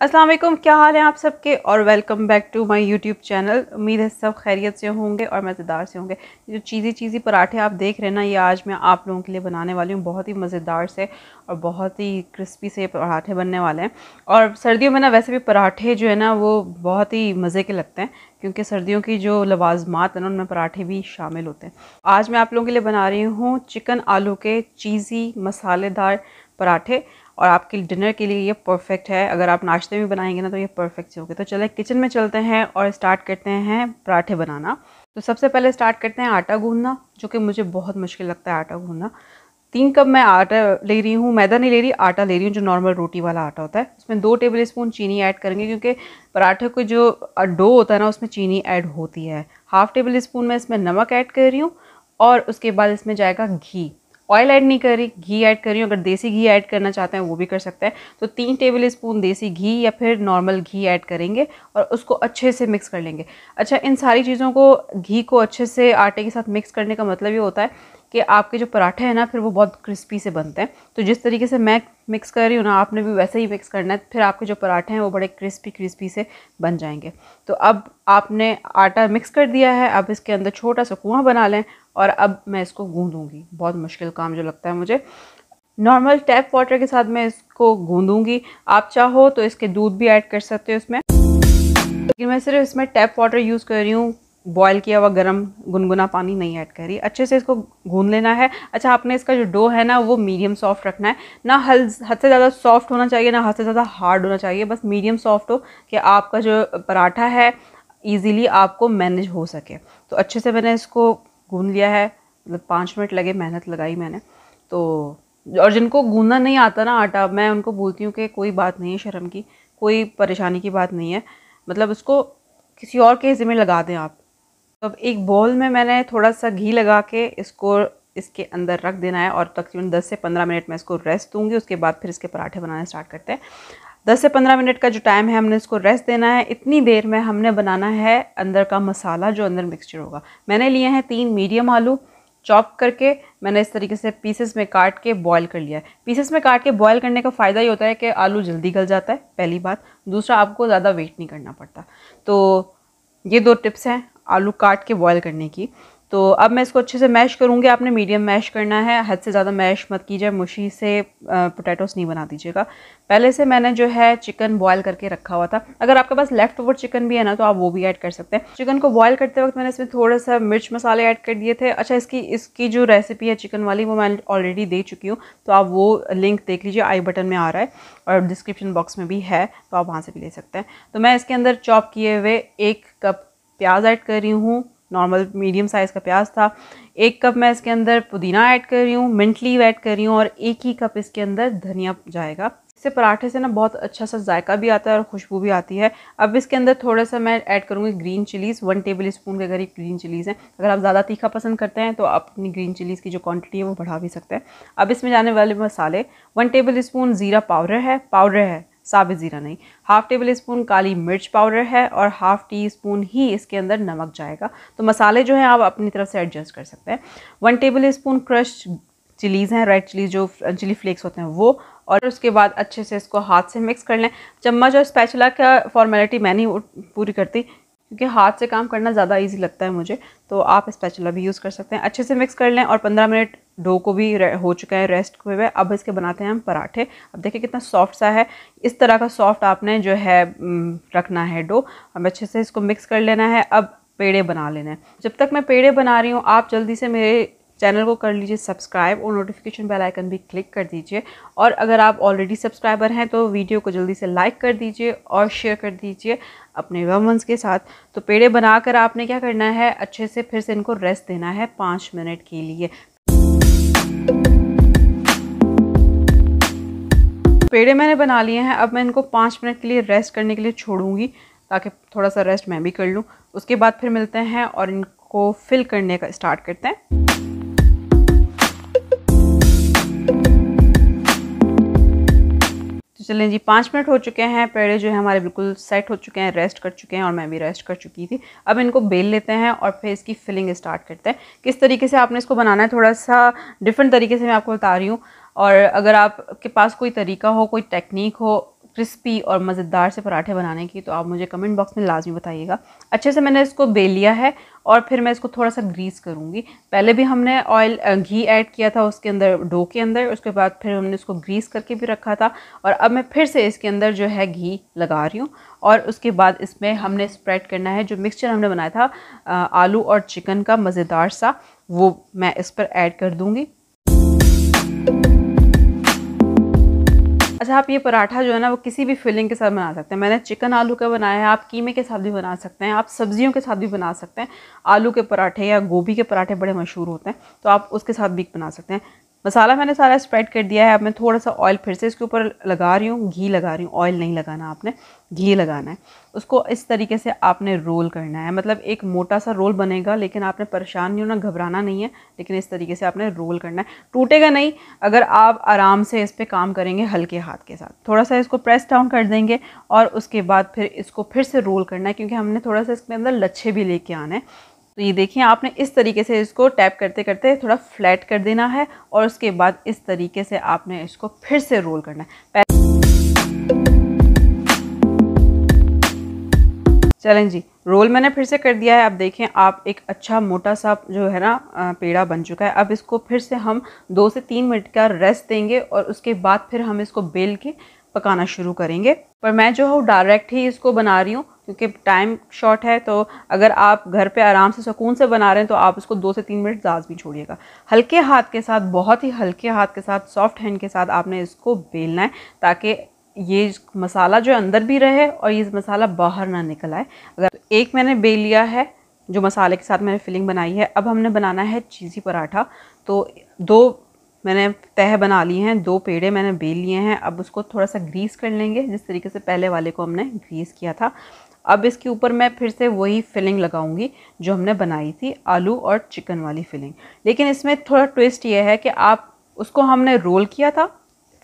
असलम क्या हाल है आप सबके और welcome back to my YouTube channel उम्मीद है सब खैरियत से होंगे और मज़ेदार से होंगे जो चीज़ी चीज़ी पराठे आप देख रहे हैं ना ये आज मैं आप लोगों के लिए बनाने वाली हूँ बहुत ही मज़ेदार से और बहुत ही क्रिस्पी से पराठे बनने वाले हैं और सर्दियों में ना वैसे भी पराठे जो है ना वो बहुत ही मज़े के लगते हैं क्योंकि सर्दियों की जो लवाजमात है ना उनमें पराठे भी शामिल होते हैं आज मैं आप लोगों के लिए बना रही हूँ चिकन आलू के चीज़ी मसालेदार पराठे और आपके डिनर के लिए ये परफेक्ट है अगर आप नाश्ते में बनाएंगे ना तो ये परफेक्ट से होगी तो चले किचन में चलते हैं और स्टार्ट करते हैं पराठे बनाना तो सबसे पहले स्टार्ट करते हैं आटा गूंदना जो कि मुझे बहुत मुश्किल लगता है आटा गूंदना तीन कप मैं आटा ले रही हूँ मैदा नहीं ले रही आटा ले रही हूँ जो नॉर्मल रोटी वाला आटा होता है उसमें दो टेबल स्पून चीनी ऐड करेंगे क्योंकि पराठे को जो डो होता है ना उसमें चीनी ऐड होती है हाफ़ टेबल स्पून मैं इसमें नमक ऐड कर रही हूँ और उसके बाद इसमें जाएगा घी ऑयल ऐड नहीं करी घी ऐड करी अगर देसी घी ऐड करना चाहते हैं वो भी कर सकते हैं तो तीन टेबल स्पून देसी घी या फिर नॉर्मल घी ऐड करेंगे और उसको अच्छे से मिक्स कर लेंगे अच्छा इन सारी चीज़ों को घी को अच्छे से आटे के साथ मिक्स करने का मतलब ये होता है कि आपके जो पराठे हैं ना फिर वो बहुत क्रिस्पी से बनते हैं तो जिस तरीके से मैं मिक्स कर रही हूँ ना आपने भी वैसे ही मिक्स करना है फिर आपके जो पराठे हैं वो बड़े क्रिस्पी क्रिस्पी से बन जाएंगे तो अब आपने आटा मिक्स कर दिया है अब इसके अंदर छोटा सा कुआँ बना लें और अब मैं इसको गूँधूँगी बहुत मुश्किल काम जो लगता है मुझे नॉर्मल टैप वाटर के साथ मैं इसको गूँधूँगी आप चाहो तो इसके दूध भी ऐड कर सकते हो इसमें लेकिन मैं सिर्फ इसमें टैप वाटर यूज़ कर रही हूँ बॉयल किया हुआ गर्म गुनगुना पानी नहीं ऐड करी अच्छे से इसको गून लेना है अच्छा आपने इसका जो डो है ना वो मीडियम सॉफ्ट रखना है ना हल हद से ज़्यादा सॉफ्ट होना चाहिए ना हद से ज़्यादा हार्ड होना चाहिए बस मीडियम सॉफ्ट हो कि आपका जो पराठा है ईज़िली आपको मैनेज हो सके तो अच्छे से मैंने इसको गून लिया है मतलब पाँच मिनट लगे मेहनत लगाई मैंने तो और जिनको गूंदना नहीं आता ना आटा मैं उनको बोलती हूँ कि कोई बात नहीं है शर्म की कोई परेशानी की बात नहीं है मतलब उसको किसी और के ज़िम्मे लगा दें आप अब एक बॉल में मैंने थोड़ा सा घी लगा के इसको इसके अंदर रख देना है और तकरीबन 10 से 15 मिनट में इसको रेस्ट दूंगी उसके बाद फिर इसके पराठे बनाना स्टार्ट करते हैं 10 से 15 मिनट का जो टाइम है हमने इसको रेस्ट देना है इतनी देर में हमने बनाना है अंदर का मसाला जो अंदर मिक्सचर होगा मैंने लिए हैं तीन मीडियम आलू चॉप करके मैंने इस तरीके से पीसेस में काट के बॉयल कर लिया है पीसेस में काट के बॉयल करने का फ़ायदा ये होता है कि आलू जल्दी गल जाता है पहली बात दूसरा आपको ज़्यादा वेट नहीं करना पड़ता तो ये दो टिप्स हैं आलू काट के बॉयल करने की तो अब मैं इसको अच्छे से मैश करूँगी आपने मीडियम मैश करना है हद से ज़्यादा मैश मत कीजिए मुशी से पोटैटोस नहीं बना दीजिएगा पहले से मैंने जो है चिकन बॉयल करके रखा हुआ था अगर आपके पास लेफ्ट ओवर चिकन भी है ना तो आप वो भी ऐड कर सकते हैं चिकन को बॉयल करते वक्त मैंने इसमें थोड़ा सा मिर्च मसाले ऐड कर दिए थे अच्छा इसकी इसकी जो रेसिपी है चिकन वाली वो मैं ऑलरेडी दे चुकी हूँ तो आप वो लिंक देख लीजिए आई बटन में आ रहा है और डिस्क्रिप्शन बॉक्स में भी है तो आप वहाँ से भी ले सकते हैं तो मैं इसके अंदर चॉप किए हुए एक कप प्याज ऐड कर रही हूँ नॉर्मल मीडियम साइज़ का प्याज था एक कप मैं इसके अंदर पुदीना ऐड कर रही हूँ मिंट लीव ऐड कर रही हूँ और एक ही कप इसके अंदर धनिया जाएगा इससे पराठे से ना बहुत अच्छा सा जायका भी आता है और खुशबू भी आती है अब इसके अंदर थोड़ा सा मैं ऐड करूँगी green chillies one tablespoon के करीब ग्रीन चिलीज़ हैं अगर आप ज़्यादा तीखा पसंद करते हैं तो आप अपनी ग्रीन चिलीज़ की जो क्वांटिटी है वो बढ़ा भी सकते हैं अब इसमें जाने वाले मसाले वन टेबल स्पून ज़ीरा पाउडर है पाउडर है साबित ज़ीरा नहीं हाफ़ टेबल स्पून काली मिर्च पाउडर है और हाफ़ टी स्पून ही इसके अंदर नमक जाएगा तो मसाले जो हैं आप अपनी तरफ से एडजस्ट कर सकते हैं one tablespoon crush chillies हैं रेड चिलीज जो चिली फ्लेक्स होते हैं वो और उसके बाद अच्छे से इसको हाथ से मिक्स कर लें चम्मच और स्पैचुला का फॉर्मेलिटी मैं नहीं पूरी करती क्योंकि हाथ से काम करना ज़्यादा ईजी लगता है मुझे तो आप स्पैचुला भी यूज़ कर सकते हैं अच्छे से मिक्स कर लें और पंद्रह मिनट डो को भी हो चुका है रेस्ट हुए हुए अब इसके बनाते हैं हम पराठे अब देखिए कितना सॉफ्ट सा है इस तरह का सॉफ्ट आपने जो है रखना है डो अब अच्छे से इसको मिक्स कर लेना है अब पेड़े बना लेना है जब तक मैं पेड़े बना रही हूँ आप जल्दी से मेरे चैनल को कर लीजिए सब्सक्राइब और नोटिफिकेशन बेल आइकन भी क्लिक कर दीजिए और अगर आप ऑलरेडी सब्सक्राइबर हैं तो वीडियो को जल्दी से लाइक कर दीजिए और शेयर कर दीजिए अपने वमन्स के साथ तो पेड़े बनाकर आपने क्या करना है अच्छे से फिर से इनको रेस्ट देना है पाँच मिनट के लिए पेड़े मैंने बना लिए हैं अब मैं इनको पाँच मिनट के लिए रेस्ट करने के लिए छोड़ूंगी ताकि थोड़ा सा रेस्ट मैं भी कर लूँ उसके बाद फिर मिलते हैं और इनको फिल करने का स्टार्ट करते हैं चलें जी पाँच मिनट हो चुके हैं पेड़े जो है हमारे बिल्कुल सेट हो चुके हैं रेस्ट कर चुके हैं और मैं भी रेस्ट कर चुकी थी अब इनको बेल लेते हैं और फिर इसकी फिलिंग स्टार्ट करते हैं किस तरीके से आपने इसको बनाना है थोड़ा सा डिफरेंट तरीके से मैं आपको बता रही हूँ और अगर आपके पास कोई तरीका हो कोई टेक्निक हो क्रिस्पी और मज़ेदार से पराठे बनाने की तो आप मुझे कमेंट बॉक्स में लाजमी बताइएगा अच्छे से मैंने इसको बेल लिया है और फिर मैं इसको थोड़ा सा ग्रीस करूँगी पहले भी हमने ऑयल घी ऐड किया था उसके अंदर डो के अंदर उसके बाद फिर हमने इसको ग्रीस करके भी रखा था और अब मैं फिर से इसके अंदर जो है घी लगा रही हूँ और उसके बाद इसमें हमने स्प्रेड करना है जो मिक्सचर हमने बनाया था आलू और चिकन का मज़ेदार सा वो मैं इस पर ऐड कर दूँगी अच्छा आप ये पराठा जो है ना वो किसी भी फिलिंग के साथ बना सकते हैं मैंने चिकन आलू का बनाया है आप कीमे के साथ भी बना सकते हैं आप सब्जियों के साथ भी बना सकते हैं आलू के पराठे या गोभी के पराठे बड़े मशहूर होते हैं तो आप उसके साथ भी बना सकते हैं मसाला मैंने सारा स्प्रेड कर दिया है अब मैं थोड़ा सा ऑयल फिर से इसके ऊपर लगा रही हूँ घी लगा रही हूँ ऑयल नहीं लगाना आपने घी लगाना है उसको इस तरीके से आपने रोल करना है मतलब एक मोटा सा रोल बनेगा लेकिन आपने परेशान नहीं होना घबराना नहीं है लेकिन इस तरीके से आपने रोल करना है टूटेगा नहीं अगर आप आराम से इस पर काम करेंगे हल्के हाथ के साथ थोड़ा सा इसको प्रेस डाउन कर देंगे और उसके बाद फिर इसको फिर से रोल करना है क्योंकि हमने थोड़ा सा इसके अंदर लच्छे भी लेके आना है तो ये देखिए आपने इस तरीके से इसको टैप करते करते थोड़ा फ्लैट कर देना है और उसके बाद इस तरीके से आपने इसको फिर से रोल करना है चलें जी रोल मैंने फिर से कर दिया है आप देखें आप एक अच्छा मोटा सा जो है ना पेड़ा बन चुका है अब इसको फिर से हम दो से तीन मिनट का रेस्ट देंगे और उसके बाद फिर हम इसको बेल के पकाना शुरू करेंगे पर मैं जो हूँ डायरेक्ट ही इसको बना रही हूँ क्योंकि टाइम शॉर्ट है तो अगर आप घर पे आराम से सुकून से बना रहे हैं तो आप उसको दो से तीन मिनट भी छोड़िएगा हल्के हाथ के साथ बहुत ही हल्के हाथ के साथ सॉफ्ट हैंड के साथ आपने इसको बेलना है ताकि ये मसाला जो अंदर भी रहे और ये मसाला बाहर ना निकल आए अगर एक मैंने बेल लिया है जो मसाले के साथ मैंने फिलिंग बनाई है अब हमने बनाना है चीज़ी पराठा तो दो मैंने तह बना लिए हैं दो पेड़े मैंने बेल लिए हैं अब उसको थोड़ा सा ग्रीस कर लेंगे जिस तरीके से पहले वाले को हमने ग्रीस किया था अब इसके ऊपर मैं फिर से वही फिलिंग लगाऊंगी जो हमने बनाई थी आलू और चिकन वाली फिलिंग लेकिन इसमें थोड़ा ट्विस्ट ये है कि आप उसको हमने रोल किया था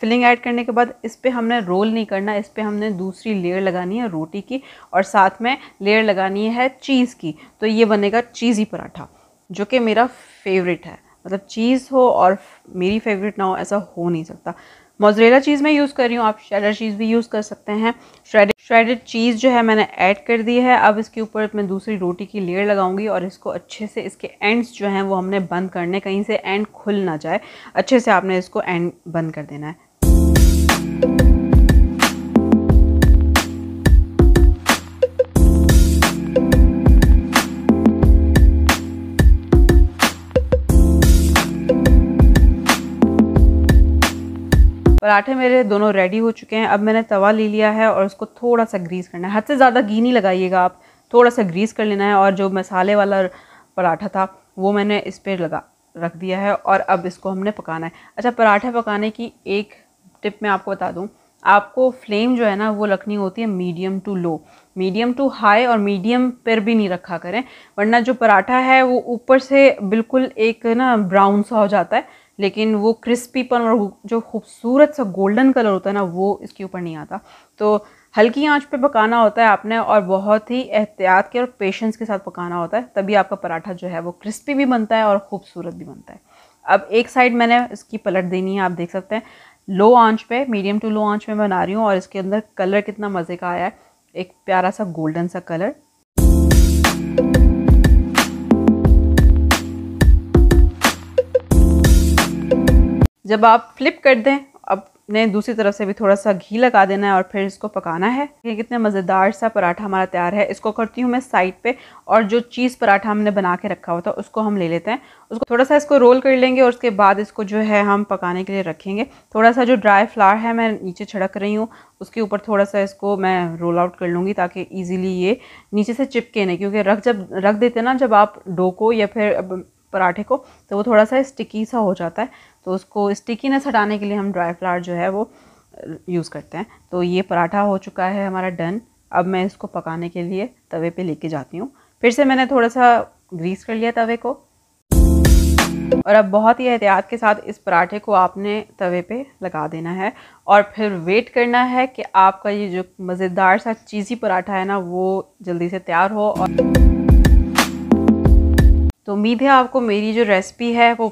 फिलिंग ऐड करने के बाद इस पर हमने रोल नहीं करना इस पर हमने दूसरी लेयर लगानी है रोटी की और साथ में लेयर लगानी है चीज़ की तो ये बनेगा चीज़ी पराठा जो कि मेरा फेवरेट है मतलब चीज़ हो और मेरी फेवरेट ना हो ऐसा हो नहीं सकता मोजरेला चीज़ मैं यूज़ कर रही हूँ आप श्रेडर चीज़ भी यूज़ कर सकते हैं श्रेडर श्रेडेड चीज़ जो है मैंने ऐड कर दी है अब इसके ऊपर मैं दूसरी रोटी की लेयर लगाऊंगी और इसको अच्छे से इसके एंड्स जो हैं वो हमने बंद करने कहीं से एंड खुल ना जाए अच्छे से आपने इसको एंड बंद कर देना है पराठे मेरे दोनों रेडी हो चुके हैं अब मैंने तवा ले लिया है और उसको थोड़ा सा ग्रीस करना है हद से ज़्यादा घी नहीं लगाइएगा आप थोड़ा सा ग्रीस कर लेना है और जो मसाले वाला पराठा था वो मैंने इस पर लगा रख दिया है और अब इसको हमने पकाना है अच्छा पराठे पकाने की एक टिप मैं आपको बता दूँ आपको फ्लेम जो है ना वो रखनी होती है medium to low medium to high और मीडियम पर भी नहीं रखा करें वरना जो पराठा है वो ऊपर से बिल्कुल एक ना ब्राउन सा हो जाता है लेकिन वो क्रिस्पीपन और जो खूबसूरत सा गोल्डन कलर होता है ना वो इसके ऊपर नहीं आता तो हल्की आंच पे पकाना होता है आपने और बहुत ही एहतियात के और पेशेंस के साथ पकाना होता है तभी आपका पराठा जो है वो क्रिस्पी भी बनता है और ख़ूबसूरत भी बनता है अब एक साइड मैंने इसकी पलट देनी है आप देख सकते हैं लो आंच पे मीडियम टू लो आंच में बना रही हूँ और इसके अंदर कलर कितना मज़े का आया है एक प्यारा सा गोल्डन सा कलर जब आप फ्लिप कर दें अपने दूसरी तरफ से भी थोड़ा सा घी लगा देना है और फिर इसको पकाना है ये कितने मज़ेदार सा पराठा हमारा तैयार है इसको करती हूँ मैं साइड पे और जो चीज़ पराठा हमने बना के रखा हुआ था उसको हम ले लेते हैं उसको थोड़ा सा इसको रोल कर लेंगे और उसके बाद इसको जो है हम पकाने के लिए रखेंगे थोड़ा सा जो ड्राई फ्लावर है मैं नीचे छिड़क रही हूँ उसके ऊपर थोड़ा सा इसको मैं रोल आउट कर लूँगी ताकि ईजिली ये नीचे से चिपके नहीं क्योंकि रख जब रख देते ना जब आप डो को या फिर पराठे को तो वो थोड़ा सा स्टिकी सा हो जाता है तो उसको स्टिकीनेस हटाने के लिए हम ड्राई फ्लावर जो है वो यूज़ uh, करते हैं तो ये पराठा हो चुका है हमारा डन अब मैं इसको पकाने के लिए तवे पे लेके जाती हूँ फिर से मैंने थोड़ा सा ग्रीस कर लिया तवे को और अब बहुत ही एहतियात के साथ इस पराठे को आपने तवे पे लगा देना है और फिर वेट करना है कि आपका ये जो मज़ेदार सा चीज़ी पराठा है ना वो जल्दी से तैयार हो और तो उम्मीद है आपको मेरी जो रेसिपी है वो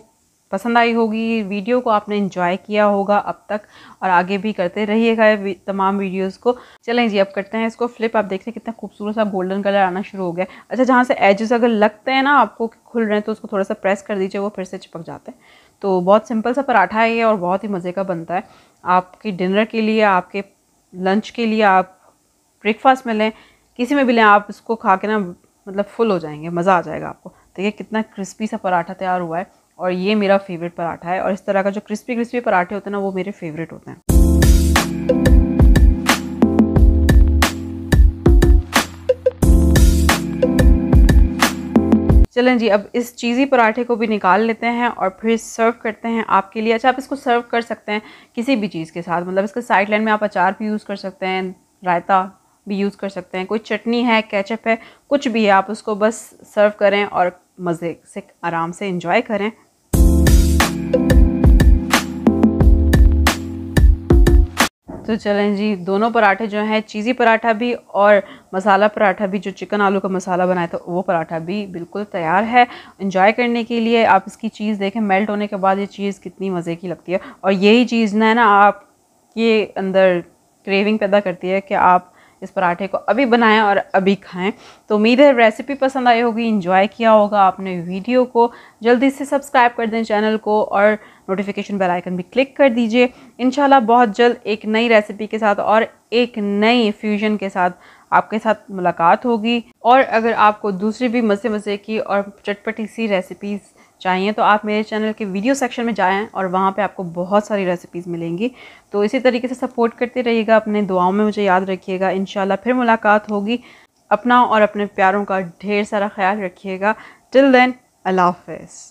पसंद आई होगी वीडियो को आपने इंजॉय किया होगा अब तक और आगे भी करते रहिएगा तमाम वीडियोस को चलें जी अब करते हैं इसको फ्लिप आप देख रहे हैं कितना खूबसूरत सा गोल्डन कलर आना शुरू हो गया अच्छा जहाँ से एजेस अगर लगते हैं ना आपको खुल रहे हैं तो उसको थोड़ा सा प्रेस कर दीजिए वो फिर से चिपक जाते हैं तो बहुत सिंपल सा पराठा है ये और बहुत ही मज़े का बनता है आपके डिनर के लिए आपके लंच के लिए आप ब्रेकफास्ट में लें किसी में भी लें आप इसको खा के ना मतलब फुल हो जाएंगे मज़ा आ जाएगा आपको देखिए कितना क्रिस्पी सा पराठा तैयार हुआ है और ये मेरा फेवरेट पराठा है और इस तरह का जो क्रिस्पी क्रिस्पी पराठे होते हैं ना वो मेरे फेवरेट होते हैं चलें जी अब इस चीज़ी पराठे को भी निकाल लेते हैं और फिर सर्व करते हैं आपके लिए अच्छा आप इसको सर्व कर सकते हैं किसी भी चीज़ के साथ मतलब इसके साइड लाइन में आप अचार भी यूज़ कर सकते हैं रायता भी यूज़ कर सकते हैं कोई चटनी है कैचअप है कुछ भी है आप उसको बस सर्व करें और मज़े से आराम से इंजॉय करें तो चलें जी दोनों पराठे जो हैं चीज़ी पराठा भी और मसाला पराठा भी जो चिकन आलू का मसाला बनाया था वो पराठा भी बिल्कुल तैयार है इंजॉय करने के लिए आप इसकी चीज़ देखें मेल्ट होने के बाद ये चीज़ कितनी मज़े की लगती है और यही चीज़ ना है ना आपके अंदर क्रेविंग पैदा करती है कि आप इस पराठे को अभी बनाएं और अभी खाएं तो उम्मीद है रेसिपी पसंद आई होगी इन्जॉय किया होगा आपने वीडियो को जल्दी से सब्सक्राइब कर दें चैनल को और नोटिफिकेशन बेल आइकन भी क्लिक कर दीजिए इन बहुत जल्द एक नई रेसिपी के साथ और एक नई फ्यूजन के साथ आपके साथ मुलाकात होगी और अगर आपको दूसरी भी मज़े मज़े की और चटपटी सी रेसिपीज़ चाहिए तो आप मेरे चैनल के वीडियो सेक्शन में जाएँ और वहाँ पे आपको बहुत सारी रेसिपीज़ मिलेंगी तो इसी तरीके से सपोर्ट करते रहिएगा अपने दुआओं में मुझे याद रखिएगा इन फिर मुलाकात होगी अपना और अपने प्यारों का ढेर सारा ख्याल रखिएगा टिल देन अल्लाह हाफ